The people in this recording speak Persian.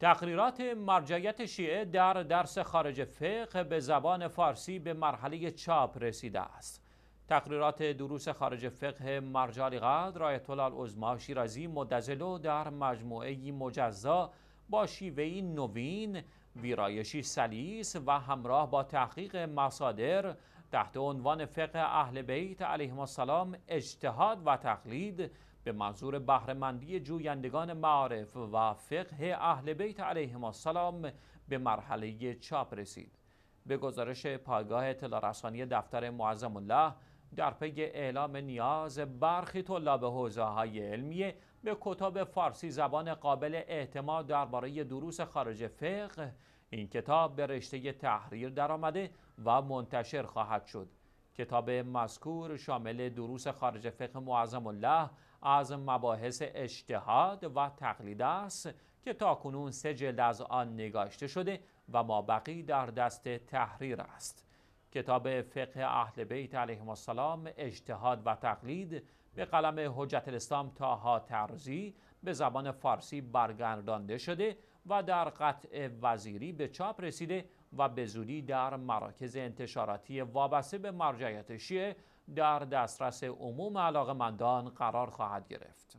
تقریرات مرجعیت شیعه در درس خارج فقه به زبان فارسی به مرحله چاپ رسیده است. تقریرات دروس خارج فقه مرجع قدر رایت الله العظما شیرازی مدزلو در مجموعه مجزا با شیوهی نوین ویرایشی سلیس و همراه با تحقیق مصادر تحت عنوان فقه اهل بیت علیه السلام اجتهاد و تقلید به منظور بهرهمندی جویندگان معارف و فقه اهل بیت علیهم السلام به مرحله چاپ رسید به گزارش پایگاه اطلاع رسانی دفتر معظم الله در پی اعلام نیاز برخی طلاب حوزه های علمیه به کتاب فارسی زبان قابل اعتماد درباره دروس خارج فقه این کتاب به رشته تحریر درآمده و منتشر خواهد شد کتاب مذکور شامل دروس خارج فقه معظم الله از مباحث اجتهاد و تقلید است که تاکنون سه جلد از آن نگاشته شده و مابقی در دست تحریر است کتاب فقه اهل بیت علیهم السلام اجتهاد و تقلید به قلم حجت الاسلام تاها ترزی به زبان فارسی برگردانده شده و در قطع وزیری به چاپ رسیده و به زودی در مراکز انتشاراتی وابسته به مرجعیت شیعه در دسترس عموم مندان قرار خواهد گرفت.